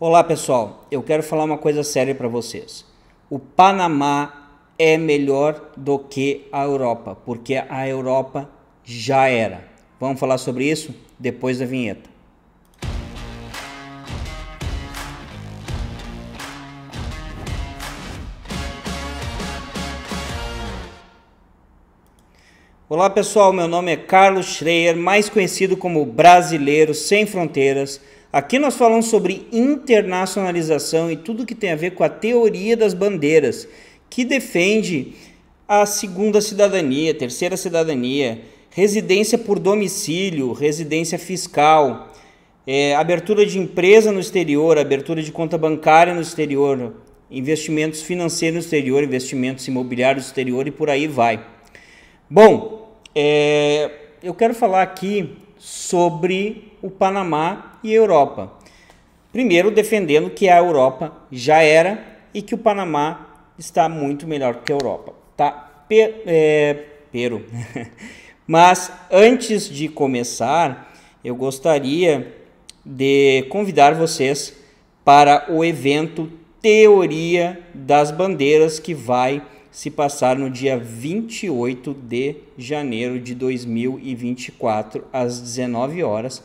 Olá pessoal, eu quero falar uma coisa séria para vocês. O Panamá é melhor do que a Europa, porque a Europa já era. Vamos falar sobre isso depois da vinheta. Olá pessoal, meu nome é Carlos Schreier, mais conhecido como Brasileiro Sem Fronteiras Aqui nós falamos sobre internacionalização e tudo que tem a ver com a teoria das bandeiras, que defende a segunda cidadania, terceira cidadania, residência por domicílio, residência fiscal, é, abertura de empresa no exterior, abertura de conta bancária no exterior, investimentos financeiros no exterior, investimentos imobiliários no exterior e por aí vai. Bom, é, eu quero falar aqui sobre o Panamá e a Europa. Primeiro, defendendo que a Europa já era e que o Panamá está muito melhor que a Europa. Tá? Per, é, pero. Mas antes de começar, eu gostaria de convidar vocês para o evento Teoria das Bandeiras que vai se passar no dia 28 de janeiro de 2024 às 19 horas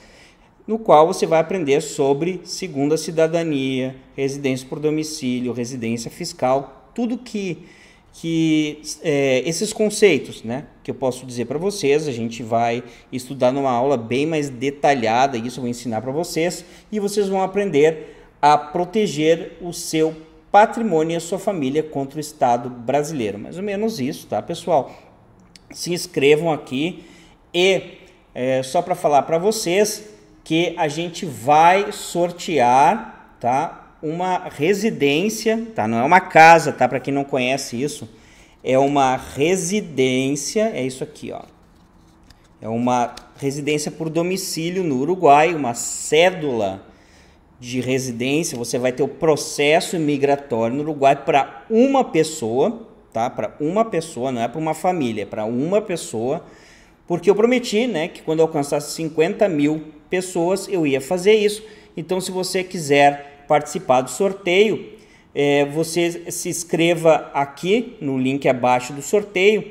no qual você vai aprender sobre segunda cidadania, residência por domicílio, residência fiscal, tudo que, que é, esses conceitos, né? Que eu posso dizer para vocês, a gente vai estudar numa aula bem mais detalhada, isso eu vou ensinar para vocês e vocês vão aprender a proteger o seu patrimônio e a sua família contra o Estado brasileiro. Mais ou menos isso, tá, pessoal? Se inscrevam aqui e é, só para falar para vocês, que a gente vai sortear, tá? Uma residência, tá? Não é uma casa, tá? Para quem não conhece isso, é uma residência, é isso aqui, ó. É uma residência por domicílio no Uruguai, uma cédula de residência. Você vai ter o processo migratório no Uruguai para uma pessoa, tá? Para uma pessoa, não é para uma família, é para uma pessoa. Porque eu prometi, né, que quando eu alcançasse 50 mil pessoas, eu ia fazer isso. Então, se você quiser participar do sorteio, é, você se inscreva aqui no link abaixo do sorteio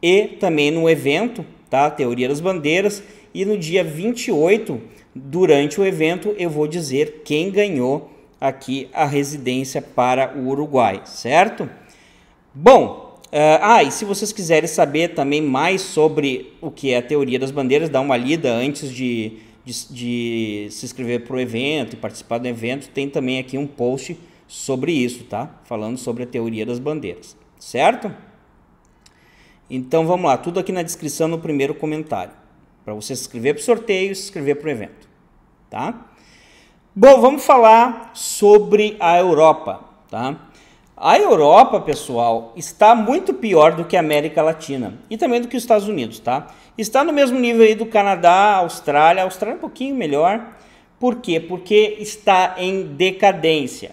e também no evento, tá? Teoria das Bandeiras. E no dia 28, durante o evento, eu vou dizer quem ganhou aqui a residência para o Uruguai, certo? Bom, uh, ah, e se vocês quiserem saber também mais sobre o que é a teoria das bandeiras, dá uma lida antes de de, de se inscrever para o evento e participar do evento, tem também aqui um post sobre isso, tá? Falando sobre a teoria das bandeiras, certo? Então vamos lá, tudo aqui na descrição no primeiro comentário, para você se inscrever para o sorteio e se inscrever para o evento, tá? Bom, vamos falar sobre a Europa, tá? A Europa, pessoal, está muito pior do que a América Latina e também do que os Estados Unidos, tá? Está no mesmo nível aí do Canadá, Austrália, a Austrália é um pouquinho melhor. Por quê? Porque está em decadência.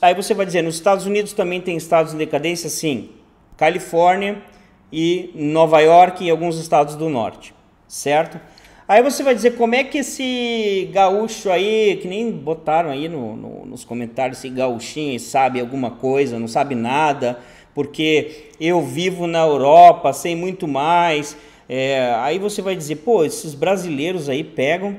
Aí você vai dizer, nos Estados Unidos também tem estados em decadência? Sim. Califórnia e Nova York e alguns estados do norte, certo? Aí você vai dizer como é que esse gaúcho aí, que nem botaram aí no, no, nos comentários, esse gaúchinho sabe alguma coisa, não sabe nada, porque eu vivo na Europa, sei muito mais. É, aí você vai dizer, pô, esses brasileiros aí pegam,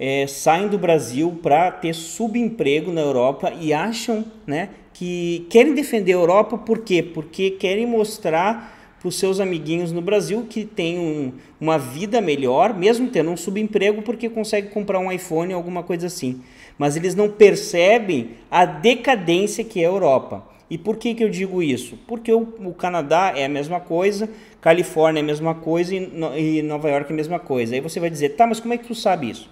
é, saem do Brasil para ter subemprego na Europa e acham né, que querem defender a Europa, por quê? Porque querem mostrar os seus amiguinhos no Brasil que têm um, uma vida melhor, mesmo tendo um subemprego, porque consegue comprar um iPhone ou alguma coisa assim. Mas eles não percebem a decadência que é a Europa. E por que, que eu digo isso? Porque o, o Canadá é a mesma coisa, Califórnia é a mesma coisa e, no, e Nova York é a mesma coisa. Aí você vai dizer, tá, mas como é que tu sabe isso?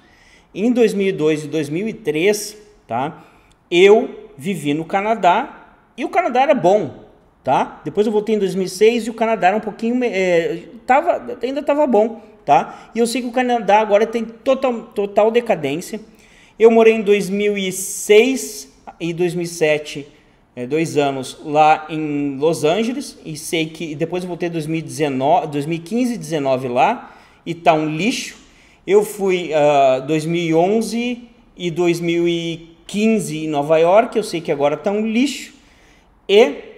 Em 2002 e 2003, tá, eu vivi no Canadá e o Canadá era bom tá? Depois eu voltei em 2006 e o Canadá era um pouquinho, é, tava, ainda estava bom, tá? E eu sei que o Canadá agora tem total, total decadência. Eu morei em 2006 e 2007, é, dois anos, lá em Los Angeles e sei que depois eu voltei em 2019, 2015 e 19 lá e tá um lixo. Eu fui uh, ah, 2011 e 2015 em Nova York, eu sei que agora tá um lixo. E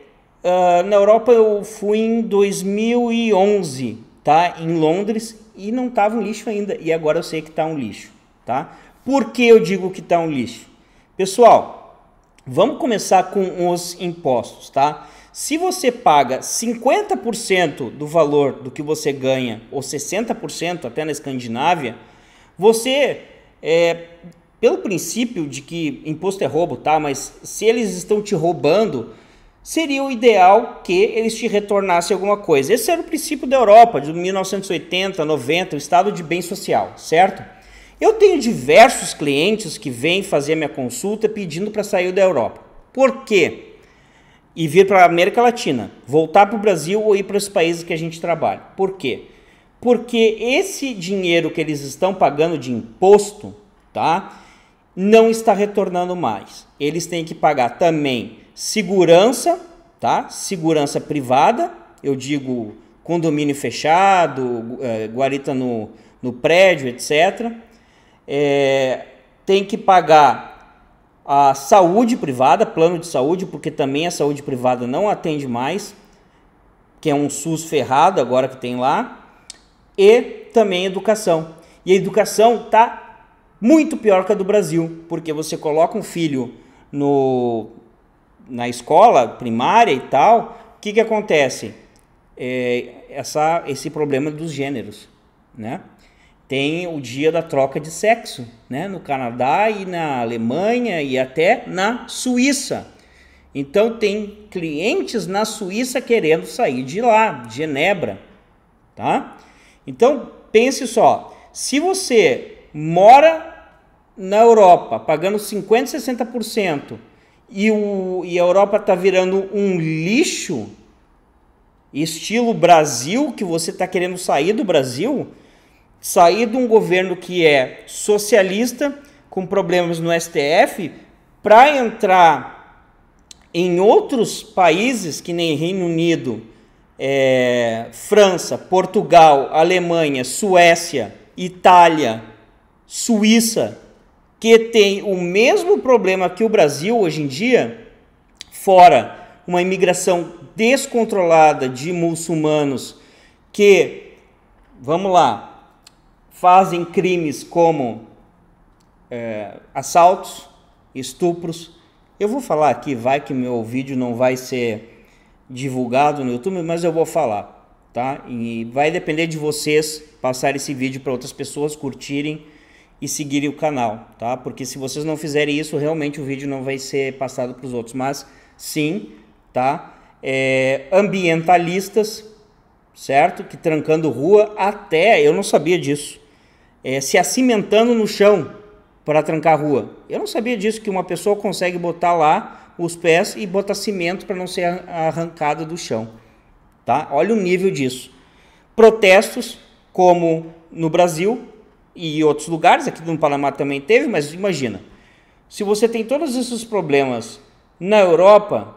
ah, na Europa eu fui em 2011, tá? Em Londres e não tava um lixo ainda. E agora eu sei que tá um lixo, tá? Por que eu digo que tá um lixo? Pessoal, vamos começar com os impostos, tá? Se você paga 50% do valor do que você ganha, ou 60% até na Escandinávia, você, é, pelo princípio de que imposto é roubo, tá? Mas se eles estão te roubando, seria o ideal que eles te retornassem alguma coisa. Esse era o princípio da Europa de 1980, 90, o estado de bem social, certo? Eu tenho diversos clientes que vêm fazer minha consulta pedindo para sair da Europa. Por quê? E vir para a América Latina, voltar para o Brasil ou ir para os países que a gente trabalha. Por quê? Porque esse dinheiro que eles estão pagando de imposto, tá? Não está retornando mais. Eles têm que pagar também segurança, tá? Segurança privada, eu digo condomínio fechado, é, guarita no, no prédio, etc. É, tem que pagar a saúde privada, plano de saúde, porque também a saúde privada não atende mais, que é um SUS ferrado agora que tem lá, e também educação. E a educação está muito pior que a do Brasil, porque você coloca um filho no na escola primária e tal, o que, que acontece? É, essa, esse problema dos gêneros, né? Tem o dia da troca de sexo, né? No Canadá e na Alemanha e até na Suíça. Então tem clientes na Suíça querendo sair de lá, de Genebra, tá? Então pense só, se você mora na Europa pagando 50, 60%, e, o, e a Europa está virando um lixo, estilo Brasil, que você está querendo sair do Brasil, sair de um governo que é socialista, com problemas no STF, para entrar em outros países, que nem Reino Unido, é, França, Portugal, Alemanha, Suécia, Itália, Suíça que tem o mesmo problema que o Brasil hoje em dia, fora uma imigração descontrolada de muçulmanos que, vamos lá, fazem crimes como é, assaltos, estupros. Eu vou falar aqui, vai que meu vídeo não vai ser divulgado no YouTube, mas eu vou falar, tá? E vai depender de vocês passar esse vídeo para outras pessoas curtirem e seguirem o canal, tá? Porque se vocês não fizerem isso, realmente o vídeo não vai ser passado para os outros. Mas sim, tá? É, ambientalistas, certo? Que trancando rua até, eu não sabia disso, é, se acimentando no chão para trancar rua. Eu não sabia disso, que uma pessoa consegue botar lá os pés e botar cimento para não ser arrancada do chão, tá? Olha o nível disso. Protestos, como no Brasil, e outros lugares, aqui no Panamá também teve, mas imagina, se você tem todos esses problemas na Europa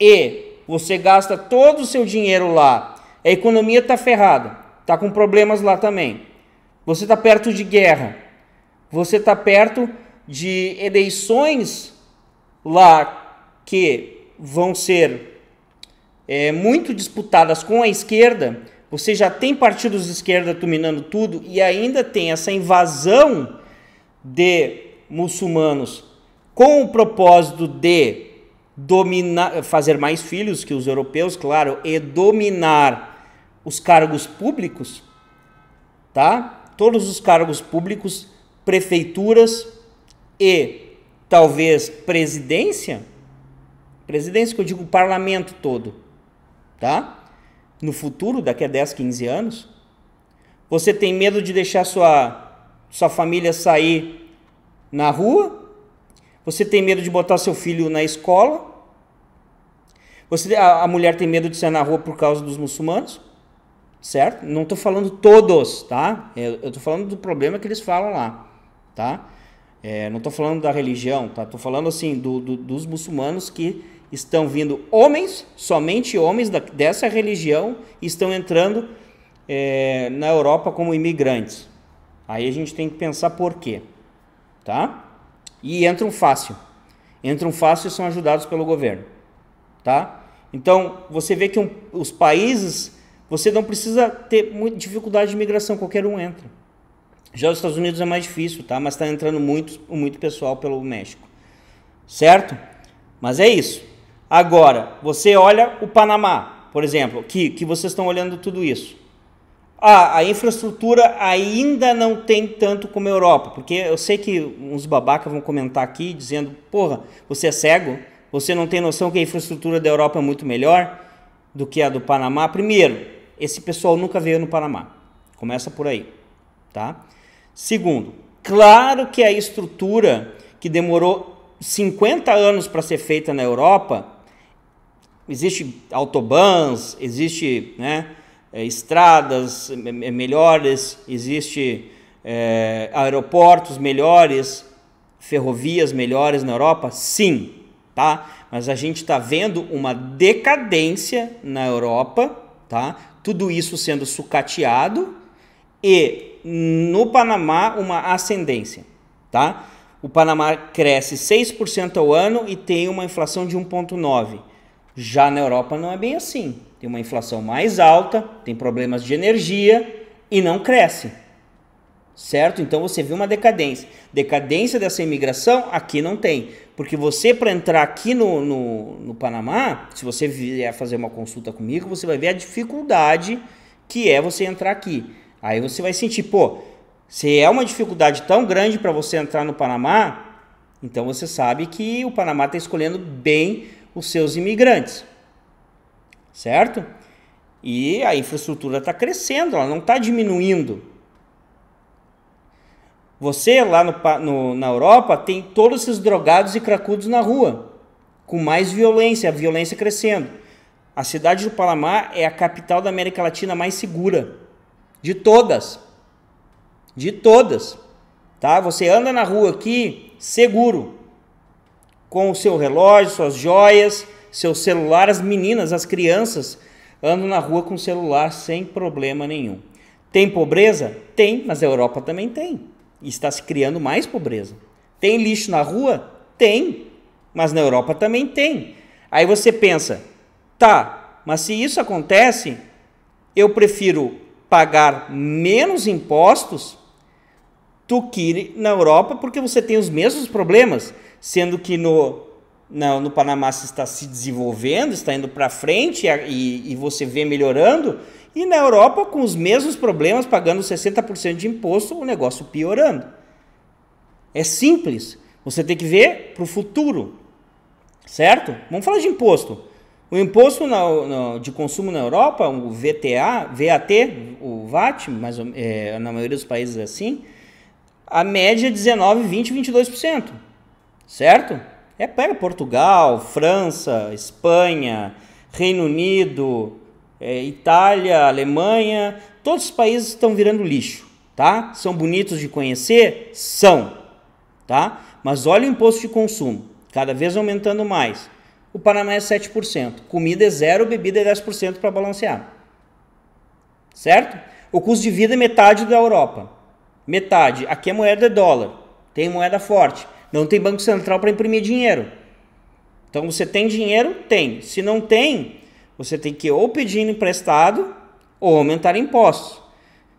e você gasta todo o seu dinheiro lá, a economia está ferrada, está com problemas lá também. Você está perto de guerra, você está perto de eleições lá que vão ser é, muito disputadas com a esquerda você já tem partidos de esquerda dominando tudo e ainda tem essa invasão de muçulmanos com o propósito de dominar, fazer mais filhos que os europeus, claro, e dominar os cargos públicos, tá? Todos os cargos públicos, prefeituras e talvez presidência, presidência que eu digo parlamento todo, tá? no futuro, daqui a 10, 15 anos? Você tem medo de deixar sua, sua família sair na rua? Você tem medo de botar seu filho na escola? Você, a, a mulher tem medo de sair na rua por causa dos muçulmanos? Certo? Não estou falando todos, tá? É, eu estou falando do problema que eles falam lá, tá? É, não estou falando da religião, tá? Estou falando assim do, do, dos muçulmanos que estão vindo homens, somente homens da, dessa religião, estão entrando é, na Europa como imigrantes. Aí a gente tem que pensar por quê, tá? E entram fácil, entram fácil e são ajudados pelo governo, tá? Então você vê que um, os países você não precisa ter muita dificuldade de imigração, qualquer um entra. Já os Estados Unidos é mais difícil, tá? Mas está entrando muito, muito pessoal pelo México, certo? Mas é isso. Agora, você olha o Panamá, por exemplo, que, que vocês estão olhando tudo isso. a infraestrutura ainda não tem tanto como a Europa, porque eu sei que uns babacas vão comentar aqui dizendo: porra, você é cego? Você não tem noção que a infraestrutura da Europa é muito melhor do que a do Panamá? Primeiro, esse pessoal nunca veio no Panamá. Começa por aí, tá? Segundo, claro que a estrutura que demorou 50 anos para ser feita na Europa Existe autobans, existe né, é, estradas melhores, existe é, aeroportos melhores, ferrovias melhores na Europa? Sim, tá? Mas a gente está vendo uma decadência na Europa, tá? Tudo isso sendo sucateado e no Panamá uma ascendência, tá? O Panamá cresce 6% ao ano e tem uma inflação de 1.9. Já na Europa não é bem assim. Tem uma inflação mais alta, tem problemas de energia e não cresce. Certo? Então você vê uma decadência. Decadência dessa imigração aqui não tem. Porque você, para entrar aqui no, no, no Panamá, se você vier fazer uma consulta comigo, você vai ver a dificuldade que é você entrar aqui. Aí você vai sentir, pô, se é uma dificuldade tão grande para você entrar no Panamá, então você sabe que o Panamá está escolhendo bem os seus imigrantes, certo? E a infraestrutura está crescendo, ela não está diminuindo. Você lá no, no, na Europa tem todos esses drogados e cracudos na rua, com mais violência, a violência crescendo. A cidade do Panamá é a capital da América Latina mais segura de todas. De todas. Tá? Você anda na rua aqui seguro com o seu relógio, suas joias, seu celular. As meninas, as crianças andam na rua com celular sem problema nenhum. Tem pobreza? Tem, mas a Europa também tem. E está se criando mais pobreza. Tem lixo na rua? Tem, mas na Europa também tem. Aí você pensa, tá, mas se isso acontece, eu prefiro pagar menos impostos do que na Europa, porque você tem os mesmos problemas sendo que no, no, no Panamá se está se desenvolvendo, está indo para frente e, e você vê melhorando, e na Europa, com os mesmos problemas, pagando 60% de imposto, o negócio piorando. É simples. Você tem que ver para o futuro, certo? Vamos falar de imposto. O imposto na, na, de consumo na Europa, o VTA, VAT, o VAT, mais, é, na maioria dos países é assim, a média é 19, 20, 22% certo? É pega Portugal, França, Espanha, Reino Unido, é, Itália, Alemanha, todos os países estão virando lixo, tá? São bonitos de conhecer? São, tá? Mas olha o imposto de consumo, cada vez aumentando mais. O Panamá é 7%, comida é zero, bebida é 10% para balancear. Certo? O custo de vida é metade da Europa. Metade. Aqui a é moeda é dólar. Tem moeda forte. Não tem Banco Central para imprimir dinheiro. Então você tem dinheiro? Tem. Se não tem, você tem que ou pedir emprestado ou aumentar impostos.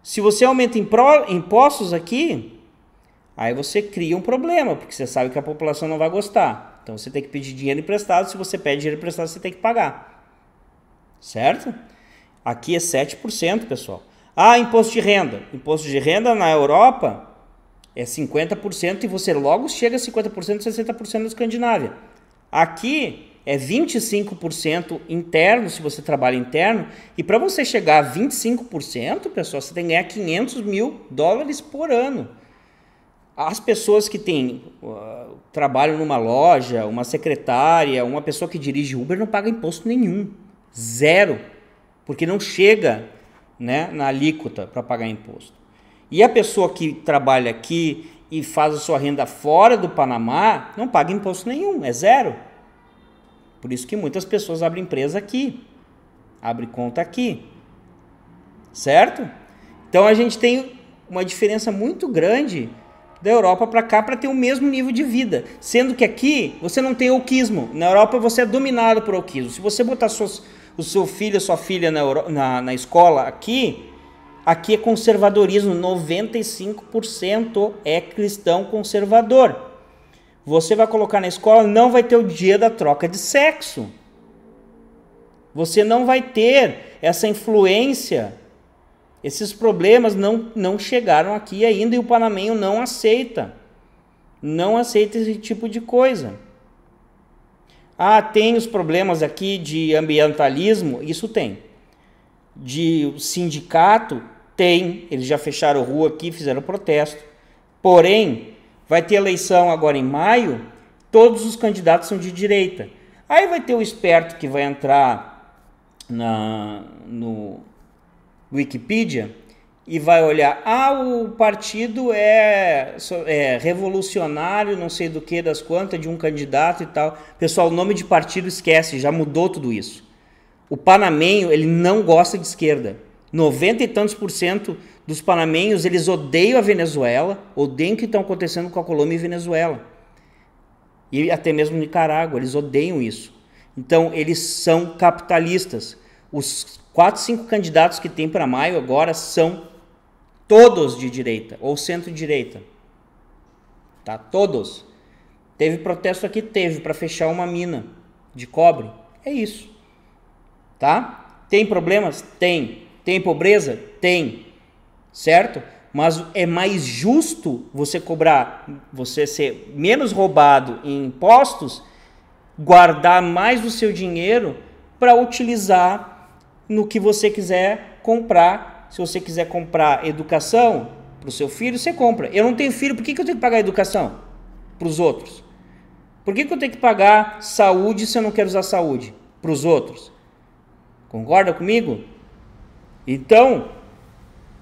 Se você aumenta impostos aqui, aí você cria um problema, porque você sabe que a população não vai gostar. Então você tem que pedir dinheiro emprestado. Se você pede dinheiro emprestado, você tem que pagar. Certo? Aqui é 7%, pessoal. Ah, imposto de renda. Imposto de renda na Europa é 50% e você logo chega a 50%, 60% na Escandinávia. Aqui é 25% interno, se você trabalha interno, e para você chegar a 25%, pessoal, você tem que ganhar 500 mil dólares por ano. As pessoas que têm, uh, trabalham numa loja, uma secretária, uma pessoa que dirige Uber não paga imposto nenhum, zero, porque não chega né, na alíquota para pagar imposto. E a pessoa que trabalha aqui e faz a sua renda fora do Panamá não paga imposto nenhum, é zero. Por isso que muitas pessoas abrem empresa aqui, abrem conta aqui. Certo? Então a gente tem uma diferença muito grande da Europa para cá para ter o mesmo nível de vida, sendo que aqui você não tem oquismo. Na Europa você é dominado por oquismo. Se você botar suas, o seu filho, sua filha na, na, na escola aqui, Aqui é conservadorismo, 95% é cristão conservador. Você vai colocar na escola, não vai ter o dia da troca de sexo. Você não vai ter essa influência. Esses problemas não, não chegaram aqui ainda e o panamenho não aceita. Não aceita esse tipo de coisa. Ah, tem os problemas aqui de ambientalismo? Isso tem. De sindicato? Tem, eles já fecharam rua aqui, fizeram protesto. Porém, vai ter eleição agora em maio, todos os candidatos são de direita. Aí vai ter o esperto que vai entrar na, no Wikipedia e vai olhar, ah, o partido é, é revolucionário, não sei do que, das quantas, de um candidato e tal. Pessoal, o nome de partido esquece, já mudou tudo isso. O panamenho, ele não gosta de esquerda. 90 e tantos por cento dos panamenhos, eles odeiam a Venezuela, odeiam o que está acontecendo com a Colômbia e Venezuela. E até mesmo Nicarágua, eles odeiam isso. Então, eles são capitalistas. Os quatro, cinco candidatos que tem para maio agora são todos de direita ou centro-direita. Tá? Todos. Teve protesto aqui, teve, para fechar uma mina de cobre. É isso. Tá? Tem problemas? Tem. Tem pobreza? Tem. Certo? Mas é mais justo você cobrar, você ser menos roubado em impostos, guardar mais o seu dinheiro para utilizar no que você quiser comprar. Se você quiser comprar educação para o seu filho, você compra. Eu não tenho filho, por que, que eu tenho que pagar educação para os outros? Por que, que eu tenho que pagar saúde se eu não quero usar saúde para os outros? Concorda comigo? Então,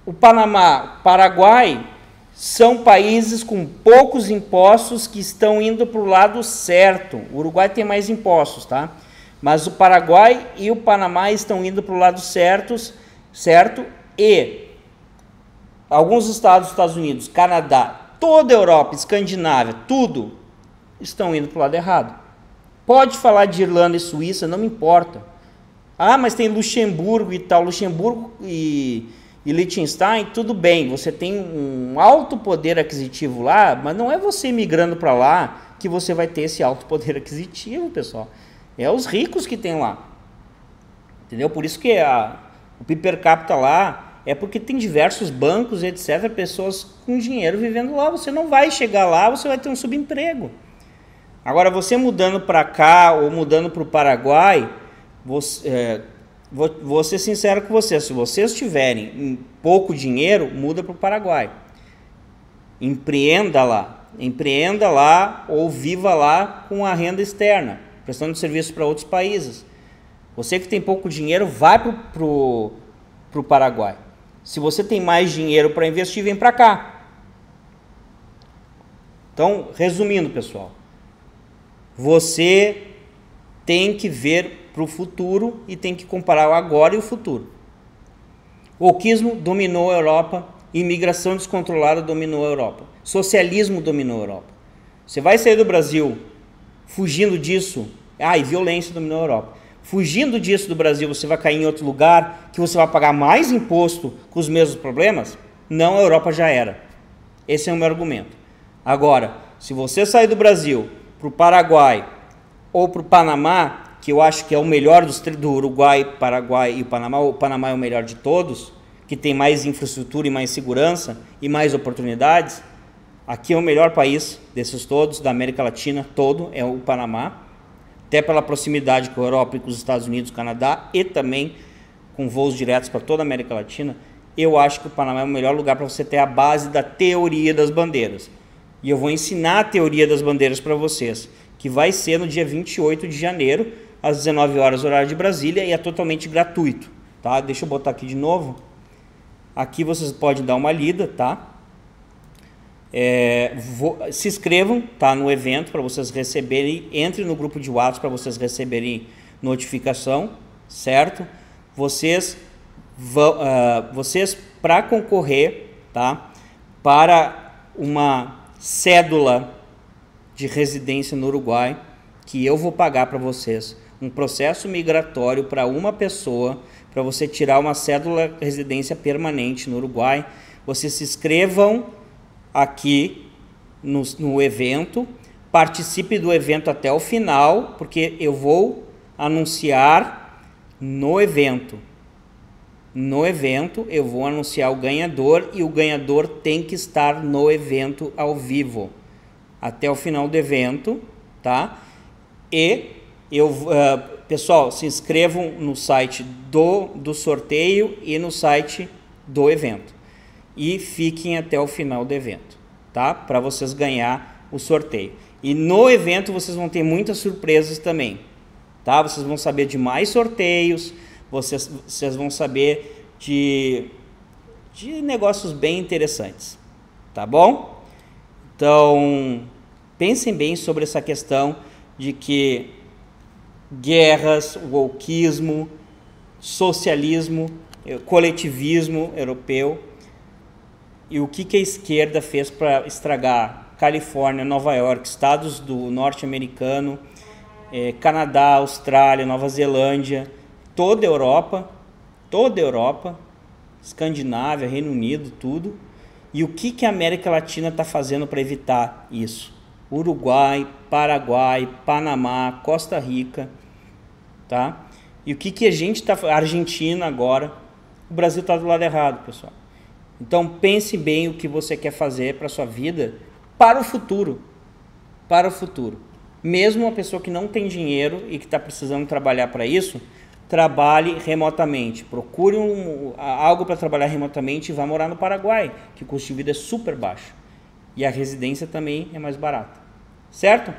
o Panamá, Paraguai são países com poucos impostos que estão indo para o lado certo. O Uruguai tem mais impostos, tá? Mas o Paraguai e o Panamá estão indo para o lado certos, certo? E alguns estados dos Estados Unidos, Canadá, toda a Europa, Escandinávia, tudo estão indo para o lado errado. Pode falar de Irlanda e Suíça, não me importa. Ah, mas tem Luxemburgo e tal. Luxemburgo e, e Liechtenstein, tudo bem. Você tem um alto poder aquisitivo lá, mas não é você migrando para lá que você vai ter esse alto poder aquisitivo, pessoal. É os ricos que tem lá. Entendeu? Por isso que a, o PIB per capita lá é porque tem diversos bancos, etc., pessoas com dinheiro vivendo lá. Você não vai chegar lá, você vai ter um subemprego. Agora, você mudando para cá ou mudando para o Paraguai, você, é, vou, vou ser sincero com você se vocês tiverem pouco dinheiro, muda para o Paraguai. Empreenda lá, empreenda lá ou viva lá com a renda externa, prestando serviço para outros países. Você que tem pouco dinheiro, vai para o Paraguai. Se você tem mais dinheiro para investir, vem para cá. Então, resumindo, pessoal, você tem que ver para o futuro e tem que comparar o agora e o futuro. O oquismo dominou a Europa, imigração descontrolada dominou a Europa, socialismo dominou a Europa. Você vai sair do Brasil fugindo disso, ah, e violência dominou a Europa. Fugindo disso do Brasil, você vai cair em outro lugar que você vai pagar mais imposto com os mesmos problemas? Não, a Europa já era. Esse é o meu argumento. Agora, se você sair do Brasil para o Paraguai ou para o Panamá, que eu acho que é o melhor dos do Uruguai, Paraguai e Panamá. O Panamá é o melhor de todos, que tem mais infraestrutura e mais segurança e mais oportunidades. Aqui é o melhor país desses todos, da América Latina todo, é o Panamá. Até pela proximidade com a Europa e com os Estados Unidos, Canadá e também com voos diretos para toda a América Latina, eu acho que o Panamá é o melhor lugar para você ter a base da teoria das bandeiras. E eu vou ensinar a teoria das bandeiras para vocês, que vai ser no dia 28 de janeiro, às 19 horas, horário de Brasília, e é totalmente gratuito, tá? Deixa eu botar aqui de novo. Aqui vocês podem dar uma lida, tá? É, vou, se inscrevam, tá? No evento para vocês receberem, entre no grupo de WhatsApp para vocês receberem notificação, certo? Vocês vão, uh, ah, vocês para concorrer, tá? Para uma cédula de residência no Uruguai que eu vou pagar para vocês um processo migratório para uma pessoa, para você tirar uma cédula residência permanente no Uruguai. Vocês se inscrevam aqui no, no evento, participe do evento até o final, porque eu vou anunciar no evento. No evento, eu vou anunciar o ganhador e o ganhador tem que estar no evento ao vivo até o final do evento, tá? E eu, uh, pessoal, se inscrevam no site do, do sorteio e no site do evento. E fiquem até o final do evento, tá? Para vocês ganhar o sorteio. E no evento vocês vão ter muitas surpresas também, tá? Vocês vão saber de mais sorteios, vocês, vocês vão saber de, de negócios bem interessantes, tá bom? Então, pensem bem sobre essa questão de que guerras, wokeismo, socialismo, eh, coletivismo europeu. E o que, que a esquerda fez para estragar Califórnia, Nova York, estados do norte americano, eh, Canadá, Austrália, Nova Zelândia, toda a Europa, toda a Europa, Escandinávia, Reino Unido, tudo. E o que, que a América Latina está fazendo para evitar isso? Uruguai, Paraguai, Panamá, Costa Rica, tá? E o que, que a gente está... Argentina agora. O Brasil está do lado errado, pessoal. Então pense bem o que você quer fazer para sua vida para o futuro. Para o futuro. Mesmo uma pessoa que não tem dinheiro e que está precisando trabalhar para isso, trabalhe remotamente. Procure um, algo para trabalhar remotamente e vá morar no Paraguai, que o custo de vida é super baixo. E a residência também é mais barata. Certo?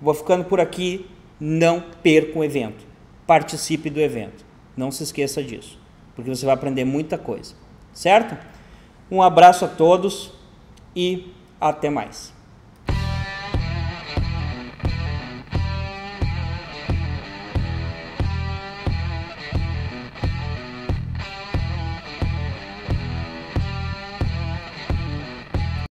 Vou ficando por aqui. Não perca o evento. Participe do evento. Não se esqueça disso, porque você vai aprender muita coisa. Certo? Um abraço a todos e até mais.